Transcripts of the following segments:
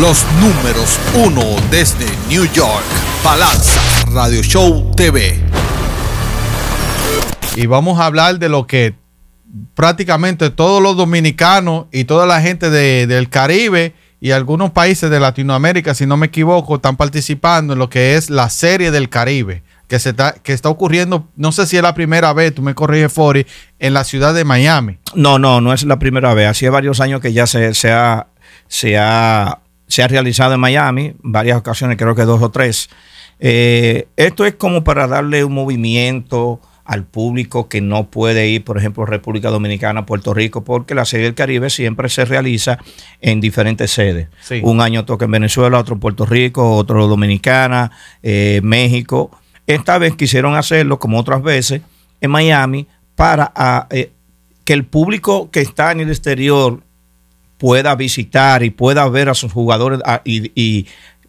Los números uno desde New York. Balanza Radio Show TV. Y vamos a hablar de lo que prácticamente todos los dominicanos y toda la gente del Caribe y algunos países de Latinoamérica, si no me equivoco, están participando en lo que es la serie del Caribe, que, se está, que está ocurriendo, no sé si es la primera vez, tú me corriges, Fori, en la ciudad de Miami. No, no, no es la primera vez. Hace varios años que ya se, se ha se ha realizado en Miami, varias ocasiones, creo que dos o tres. Eh, esto es como para darle un movimiento al público que no puede ir, por ejemplo, República Dominicana, Puerto Rico, porque la Serie del Caribe siempre se realiza en diferentes sedes. Un año toca en Venezuela, otro en Puerto Rico, otro Dominicana, eh, México. Esta vez quisieron hacerlo, como otras veces, en Miami, para ah, eh, que el público que está en el exterior pueda visitar y pueda ver a sus jugadores ah, y,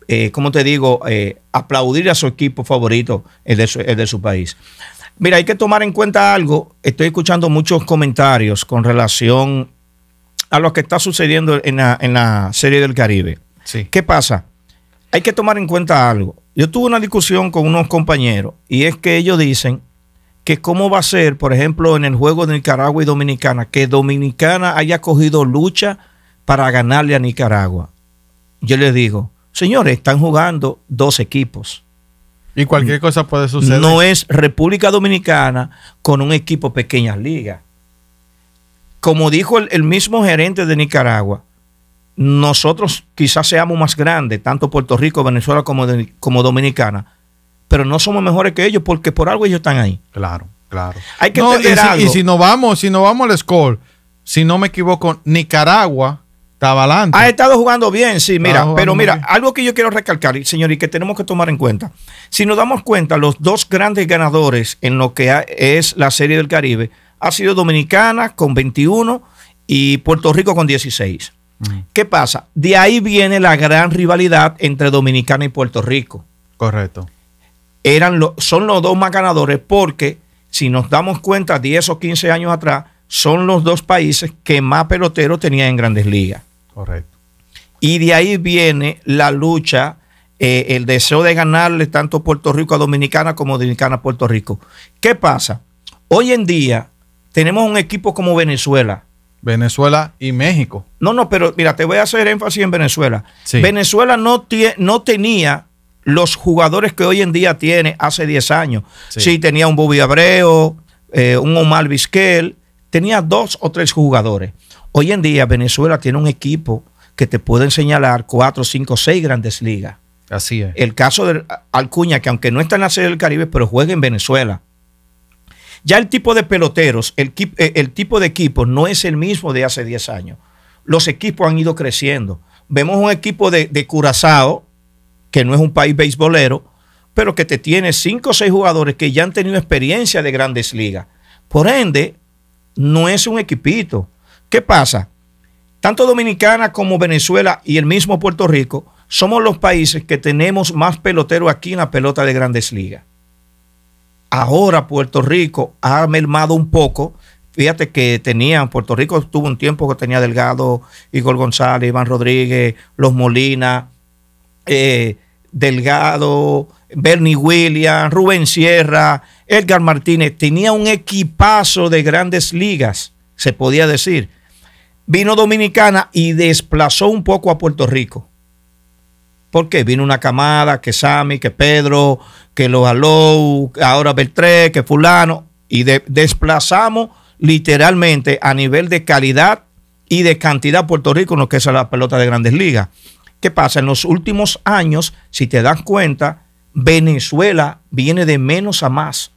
eh, como te digo, eh, aplaudir a su equipo favorito, el de su, país. Mira, hay que tomar en cuenta algo. Estoy escuchando muchos comentarios con relación a lo que está sucediendo en la, Serie del Caribe. Sí. ¿Qué pasa? Hay que tomar en cuenta algo. Yo tuve una discusión con unos compañeros y es que ellos dicen que cómo va a ser, por ejemplo, en el juego de Nicaragua y Dominicana, que Dominicana haya cogido lucha para ganarle a Nicaragua. Yo les digo, señores, están jugando dos equipos. Y cualquier cosa puede suceder. No es República Dominicana con un equipo pequeñas ligas. Como dijo el, mismo gerente de Nicaragua, nosotros quizás seamos más grandes, tanto Puerto Rico, Venezuela como, como Dominicana, pero no somos mejores que ellos porque por algo ellos están ahí. Claro, claro. Hay que y si, algo. no vamos, si no vamos al score, si no me equivoco, Nicaragua ha estado jugando bien, sí, mira, pero mira, algo que yo quiero recalcar, señor, y que tenemos que tomar en cuenta. Si nos damos cuenta, los dos grandes ganadores en lo que es la Serie del Caribe ha sido Dominicana con 21 y Puerto Rico con 16. Mm. ¿Qué pasa? De ahí viene la gran rivalidad entre Dominicana y Puerto Rico. Correcto. Eran son los dos más ganadores porque, si nos damos cuenta, 10 o 15 años atrás, son los dos países que más peloteros tenían en grandes ligas. Correcto. Y de ahí viene la lucha, eh, el deseo de ganarle tanto Puerto Rico a Dominicana como Dominicana a Puerto Rico. ¿Qué pasa? Hoy en día tenemos un equipo como Venezuela. Venezuela y México. No, no, pero mira, te voy a hacer énfasis en Venezuela. Venezuela no, no tenía los jugadores que hoy en día tiene hace 10 años. Sí, tenía un Bobby Abreu, eh, un Omar Vizquel, tenía dos o tres jugadores. Hoy en día Venezuela tiene un equipo que te pueden señalar cuatro, cinco, seis grandes ligas. Así es. El caso de Alcuña, que aunque no está en la Serie del Caribe, pero juega en Venezuela. Ya el tipo de peloteros, el, eh, el tipo de equipo no es el mismo de hace 10 años. Los equipos han ido creciendo. Vemos un equipo de, de Curazao, que no es un país beisbolero, pero que te tiene cinco o seis jugadores que ya han tenido experiencia de grandes ligas. Por ende, no es un equipito ¿Qué pasa? Tanto Dominicana como Venezuela y el mismo Puerto Rico somos los países que tenemos más peloteros aquí en la pelota de grandes ligas. Ahora Puerto Rico ha mermado un poco. Fíjate que tenían, Puerto Rico tuvo un tiempo que tenía Delgado, Igor González, Iván Rodríguez, Los Molina, eh, Delgado, Bernie Williams, Rubén Sierra, Edgar Martínez. Tenía un equipazo de grandes ligas, se podía decir vino Dominicana y desplazó un poco a Puerto Rico. qué? vino una camada, que Sami, que Pedro, que los Alou, ahora Beltré, que fulano, y desplazamos literalmente a nivel de calidad y de cantidad a Puerto Rico en lo que es la pelota de grandes ligas. ¿Qué pasa? En los últimos años, si te das cuenta, Venezuela viene de menos a más.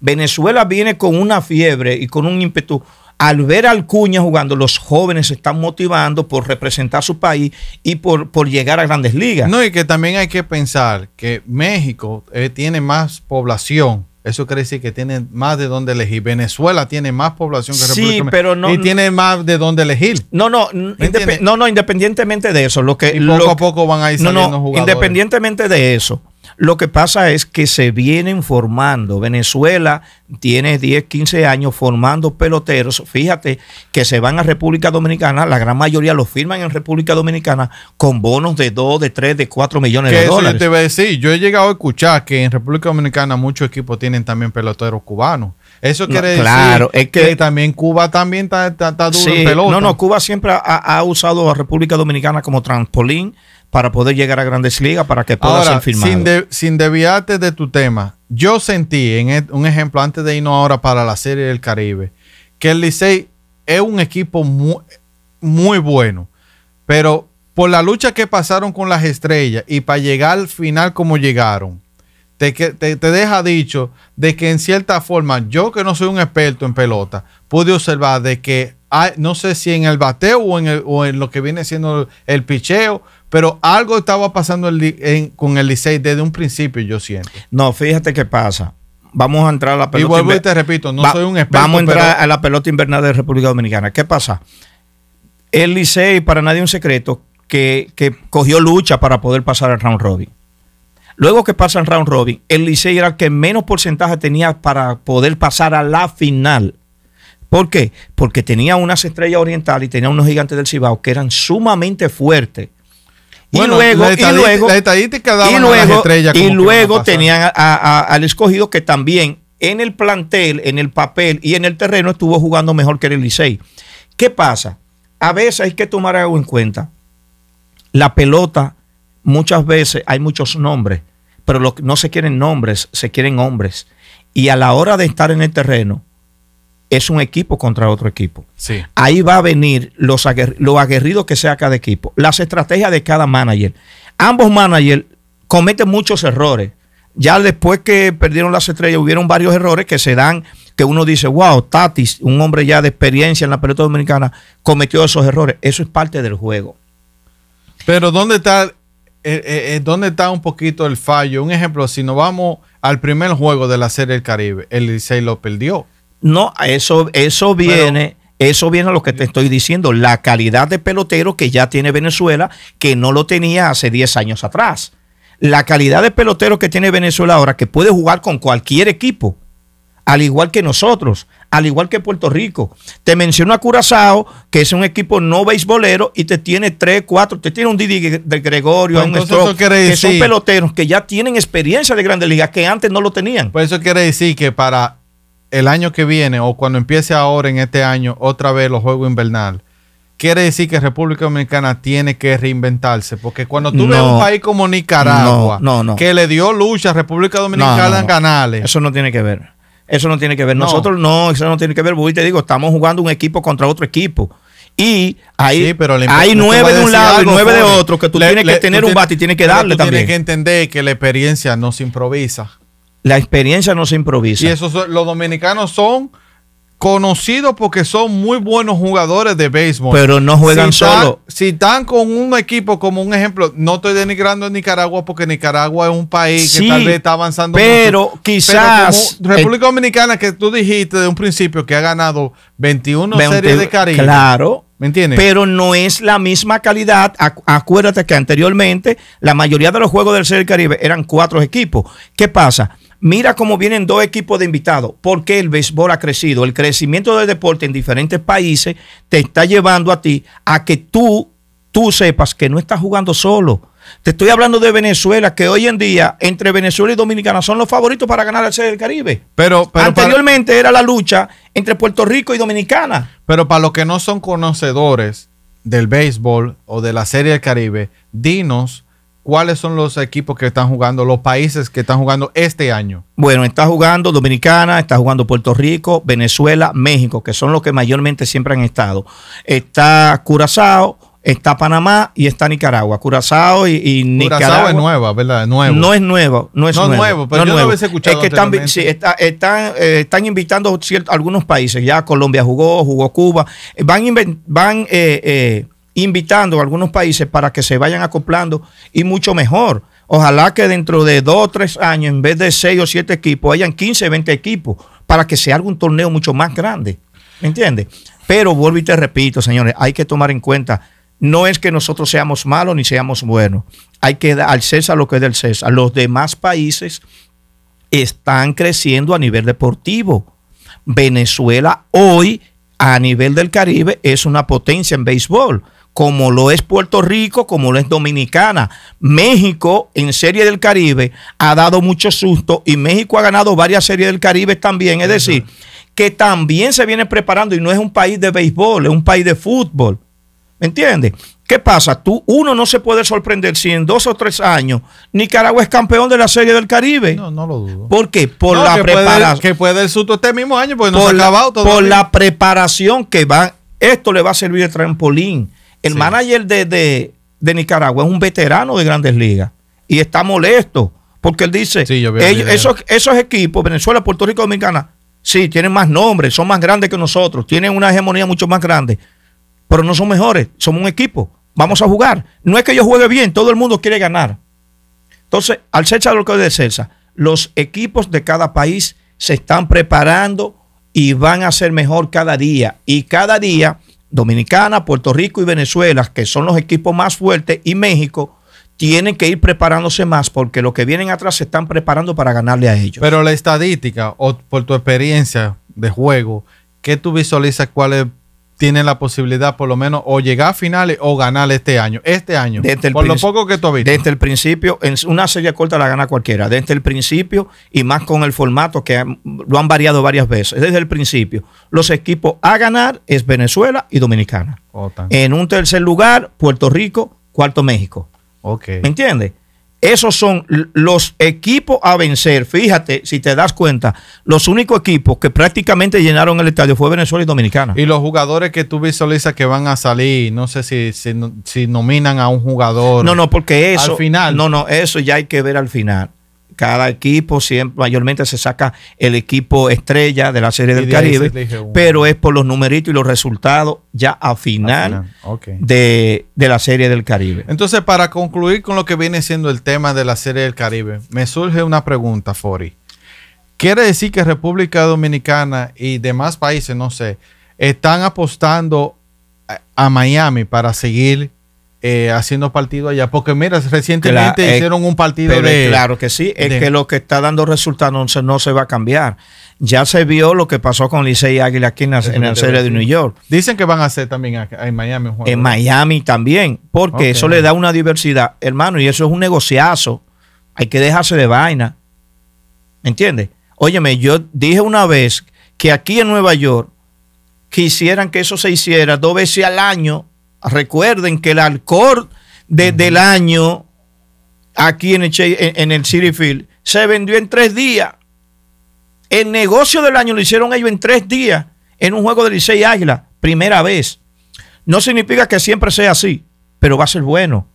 Venezuela viene con una fiebre y con un ímpetu al ver al Cuña jugando, los jóvenes se están motivando por representar su país y por, por llegar a grandes ligas. No, y que también hay que pensar que México eh, tiene más población. Eso quiere decir que tiene más de dónde elegir. Venezuela tiene más población que República sí, pero no, Y tiene más de dónde elegir. No, no, no, no, independientemente de eso. Lo que, poco a poco van a ir saliendo Independientemente de eso lo que pasa es que se vienen formando. Venezuela tiene 10, 15 años formando peloteros. Fíjate que se van a República Dominicana, la gran mayoría los firman en República Dominicana con bonos de 2, de 3, de 4 millones de dólares. Yo te voy a decir, yo he llegado a escuchar que en República Dominicana muchos equipos tienen también peloteros cubanos. Eso quiere claro, decir es que, también Cuba también está, duro en No, no, Cuba siempre ha, ha usado a República Dominicana como trampolín para poder llegar a grandes ligas, para que pueda ahora, Sin, deviarte desviarte de tu tema, yo sentí, en e, un ejemplo antes de irnos ahora para la Serie del Caribe, que el Licey es un equipo muy, muy bueno, pero por la lucha que pasaron con las estrellas y para llegar al final como llegaron, te, deja dicho de que en cierta forma, yo que no soy un experto en pelota, pude observar de que hay, no sé si en el bateo o en, lo que viene siendo el, el picheo, pero algo estaba pasando con el Licey desde un principio, yo siento. No, fíjate qué pasa. Vamos a entrar a la pelota. Y vuelvo te repito, no soy un experto. Vamos a entrar a la pelota invernal de República Dominicana. ¿Qué pasa? El Licey, para nadie un secreto, que, que cogió lucha para poder pasar al round robin. Luego que pasa el round robin, el Licey era el que menos porcentaje tenía para poder pasar a la final. ¿Por qué? Porque tenía unas estrellas orientales y tenía unos gigantes del Cibao que eran sumamente fuertes y luego, tenían al escogido que también en el plantel, en el papel y en el terreno estuvo jugando mejor que el Licey. ¿Qué pasa? A veces hay que tomar algo en cuenta. La pelota, muchas veces hay muchos nombres, pero lo, no se quieren nombres, se quieren hombres. Y a la hora de estar en el terreno, es un equipo contra otro equipo. Sí. Ahí va a venir los lo aguerrido que sea cada equipo, las estrategias de cada manager. Ambos managers cometen muchos errores. Ya después que perdieron las estrellas, hubieron varios errores que se dan, que uno dice, wow, Tatis, un hombre ya de experiencia en la pelota dominicana, cometió esos errores. Eso es parte del juego. Pero ¿dónde está, eh, eh, eh, dónde está un poquito el fallo? Un ejemplo, si nos vamos al primer juego de la Serie del Caribe, el Licey lo perdió. No, eso, eso viene. eso viene a lo que te estoy diciendo, la calidad de pelotero que ya tiene Venezuela, que no lo tenía hace 10 años atrás. La calidad de pelotero que tiene Venezuela ahora, que puede jugar con cualquier equipo, al igual que nosotros, al igual que Puerto Rico. Te menciono a Curazao, que es un equipo no beisbolero y te tiene 3, 4, te tiene un Didi de Gregorio, a pues un que decir. son peloteros que ya tienen experiencia de grandes ligas que antes no lo tenían. Por pues eso quiere decir que para el año que viene o cuando empiece ahora en este año otra vez los Juegos Invernales, quiere decir que República Dominicana tiene que reinventarse. Porque cuando tú ves un país como Nicaragua, que le dio lucha a República Dominicana en canales. Eso no tiene que ver. Eso no tiene que ver. Nosotros no, eso no tiene que ver. te digo, estamos jugando un equipo contra otro equipo. Y hay, hay nueve de un lado y nueve de otro que tú tienes que tener un bate y tienes que darle tú también. Tienes que entender que la experiencia no se improvisa. La experiencia no se improvisa. Y los dominicanos son conocidos porque son muy buenos jugadores de béisbol. Pero no juegan solo. si están con un equipo como un ejemplo, no estoy denigrando a Nicaragua porque Nicaragua es un país que tal vez está avanzando. Pero quizás. República Dominicana, que tú dijiste de un principio que ha ganado 21 series de Caribe. Claro. ¿Me entiendes? Pero no es la misma calidad. Acuérdate que anteriormente la mayoría de los juegos del Serie del Caribe eran cuatro equipos. ¿Qué pasa? Mira cómo vienen dos equipos de invitados. porque el béisbol ha crecido? El crecimiento del deporte en diferentes países te está llevando a ti a que tú, tú sepas que no estás jugando solo. Te estoy hablando de Venezuela, que hoy en día entre Venezuela y Dominicana son los favoritos para ganar la Serie del Caribe. Pero, anteriormente era la lucha entre Puerto Rico y Dominicana. Pero para los que no son conocedores del béisbol o de la Serie del Caribe, dinos ¿Cuáles son los equipos que están jugando, los países que están jugando este año? Bueno, está jugando Dominicana, está jugando Puerto Rico, Venezuela, México, que son los que mayormente siempre han estado. Está Curazao, está Panamá y está Nicaragua. Curazao y, Nicaragua. Curazao es nueva, ¿verdad? No es nuevo, no es no nuevo. pero no yo nuevo. escuchado. Es que están, eh, están, invitando ciertos, algunos países. Ya Colombia jugó, jugó Cuba. Eh, van, van eh, invitando a algunos países para que se vayan acoplando y mucho mejor. Ojalá que dentro de dos o tres años, en vez de seis o siete equipos, hayan 15, 20 equipos para que se haga un torneo mucho más grande. ¿Me entiendes? Pero vuelvo y te repito, señores, hay que tomar en cuenta, no es que nosotros seamos malos ni seamos buenos. Hay que dar al César lo que es del César. Los demás países están creciendo a nivel deportivo. Venezuela hoy, a nivel del Caribe, es una potencia en béisbol como lo es Puerto Rico, como lo es Dominicana. México en Serie del Caribe ha dado mucho susto y México ha ganado varias Series del Caribe también. Es decir, que también se viene preparando y no es un país de béisbol, es un país de fútbol. ¿Me entiendes? ¿Qué pasa? Tú, uno no se puede sorprender si en dos o tres años Nicaragua es campeón de la Serie del Caribe. No, no lo dudo. ¿Por qué? Por la preparación. Que puede el susto este mismo año, porque no ha acabado todo. Por la preparación que va. Esto le va a servir de trampolín el manager de, de, Nicaragua es un veterano de grandes ligas y está molesto porque él dice, esos, equipos, Venezuela, Puerto Rico, Dominicana, sí, tienen más nombres, son más grandes que nosotros, tienen una hegemonía mucho más grande, pero no son mejores, somos un equipo, vamos a jugar. No es que yo juegue bien, todo el mundo quiere ganar. Entonces, al ser lo que de Celsa, los equipos de cada país se están preparando y van a ser mejor cada día. Y cada día Dominicana, Puerto Rico y Venezuela, que son los equipos más fuertes, y México, tienen que ir preparándose más porque los que vienen atrás se están preparando para ganarle a ellos. Pero la estadística, o por tu experiencia de juego, ¿qué tú visualizas cuál es tienen la posibilidad por lo menos o llegar a finales o ganar este año. Este año. Desde por lo poco que tú has Desde el principio, en una serie corta la gana cualquiera. Desde el principio y más con el formato que lo han variado varias veces. Desde el principio, los equipos a ganar es Venezuela y Dominicana. Oh, en un tercer lugar, Puerto Rico, cuarto México. ¿Me entiendes? Esos son los equipos a vencer. Fíjate, si te das cuenta, los únicos equipos que prácticamente llenaron el estadio fue Venezuela y Dominicana. Y los jugadores que tú visualizas que van a salir, no sé si, si, si nominan a un jugador. No, no, porque eso. Al final. No, no, eso ya hay que ver al final cada equipo siempre, mayormente se saca el equipo estrella de la Serie del Caribe, pero es por los numeritos y los resultados ya a final, De, la Serie del Caribe. Entonces, para concluir con lo que viene siendo el tema de la Serie del Caribe, me surge una pregunta, Fori. ¿Quiere decir que República Dominicana y demás países, no sé, están apostando a Miami para seguir eh, haciendo partido allá. Porque mira, recientemente eh, hicieron un partido de. Claro que sí, es que lo que está dando resultados no se, va a cambiar. Ya se vio lo que pasó con Licey Águila aquí en el serie de New York. Dicen que van a hacer también en Miami. Juan, en Miami también, porque eso le da una diversidad, hermano, y eso es un negociazo. Hay que dejarse de vaina. ¿Me entiendes? Óyeme, yo dije una vez que aquí en Nueva York quisieran que eso se hiciera dos veces al año Recuerden que el alcohol del año aquí en el, City Field se vendió en tres días. El negocio del año lo hicieron ellos en tres días en un juego de Licey Águila, primera vez. No significa que siempre sea así, pero va a ser bueno.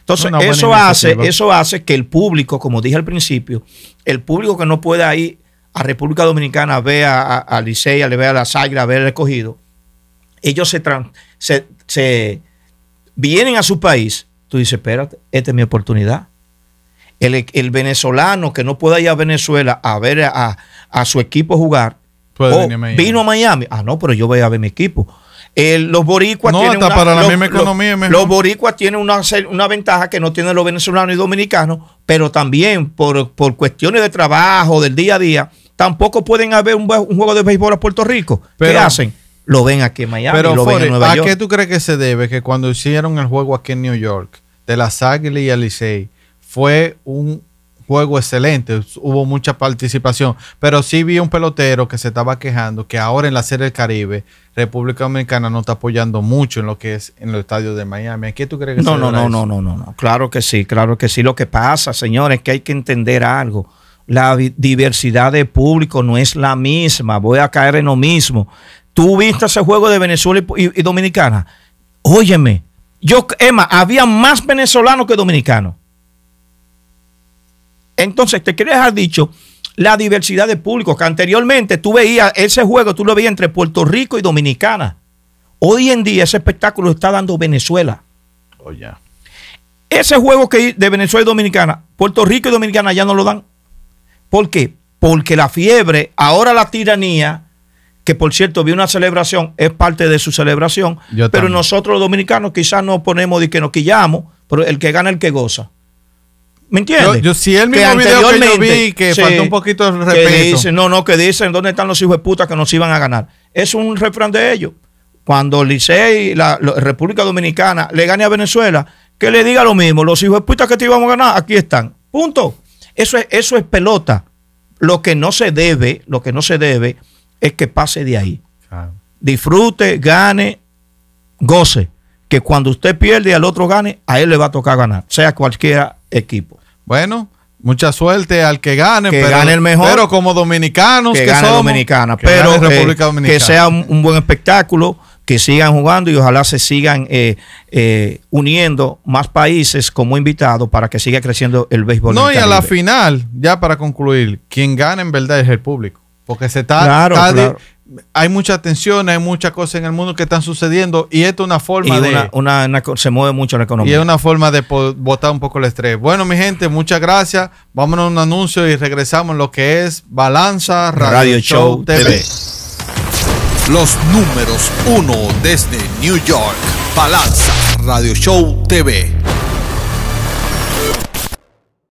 Entonces, eso hace, eso hace que el público, como dije al principio, el público que no pueda ir a República Dominicana, vea a, a le vea a las águilas, vea el escogido, ellos se, se se vienen a su país, tú dices, espérate, esta es mi oportunidad. El, e-, venezolano que no pueda ir a Venezuela a ver a, su equipo jugar, vino a Miami. Ah, no, pero yo voy a ver mi equipo. los boricuas tienen una, una, una, ventaja que no tienen los venezolanos y dominicanos, pero también por, cuestiones de trabajo, del día a día, tampoco pueden haber un, juego de béisbol a Puerto Rico. ¿Qué hacen? lo ven aquí en Miami, lo ven en ¿a qué tú crees que se debe que cuando hicieron el juego aquí en New York, de las Águilas y el fue un juego excelente, hubo mucha participación, pero sí vi un pelotero que se estaba quejando que ahora en la Serie del Caribe, República Dominicana no está apoyando mucho en lo que es en los estadios de Miami. ¿A qué tú crees que no, se no, no, no, no, no, no, claro que sí, claro que sí. Lo que pasa, señores, que hay que entender algo. La diversidad de público no es la misma, voy a caer en lo mismo. Tú viste ese juego de Venezuela y, Dominicana. Óyeme, yo, Emma, había más venezolanos que dominicanos. Entonces, te quiero dejar dicho la diversidad de públicos, que anteriormente tú veías ese juego, tú lo veías entre Puerto Rico y Dominicana. Hoy en día ese espectáculo lo está dando Venezuela. Oh, ese juego que de Venezuela y Dominicana, Puerto Rico y Dominicana ya no lo dan. ¿Por qué? Porque la fiebre, ahora la tiranía, que por cierto vi una celebración, es parte de su celebración, pero nosotros los dominicanos quizás nos ponemos de que nos quillamos, pero el que gana el que goza. ¿Me entiendes? Yo, si el mismo video que yo vi que faltó un poquito de respeto. no, no, que dicen dónde están los hijos de puta que nos iban a ganar. Es un refrán de ellos. Cuando Licey, la, la, República Dominicana, le gane a Venezuela, que le diga lo mismo. Los hijos de puta que te íbamos a ganar, aquí están. Punto. Eso eso es pelota. Lo que no se debe, lo que no se debe es que pase de ahí. Disfrute, gane, goce. Que cuando usted pierde y al otro gane, a él le va a tocar ganar, sea cualquier equipo. Bueno, mucha suerte al que gane, que pero, gane el mejor, como dominicanos que, gane Dominicana, que pero República eh, Dominicana. que sea un, buen espectáculo, que sigan jugando y ojalá se sigan eh, eh, uniendo más países como invitados para que siga creciendo el béisbol. No, y a la final, ya para concluir, quien gana en verdad es el público. Porque se está. hay mucha tensión, hay muchas cosas en el mundo que están sucediendo y esto es una forma de. Una, se mueve mucho la economía. Y es una forma de botar un poco el estrés. Bueno, mi gente, muchas gracias. Vámonos a un anuncio y regresamos lo que es Balanza Radio, Show TV. Los números uno desde New York. Balanza Radio Show TV.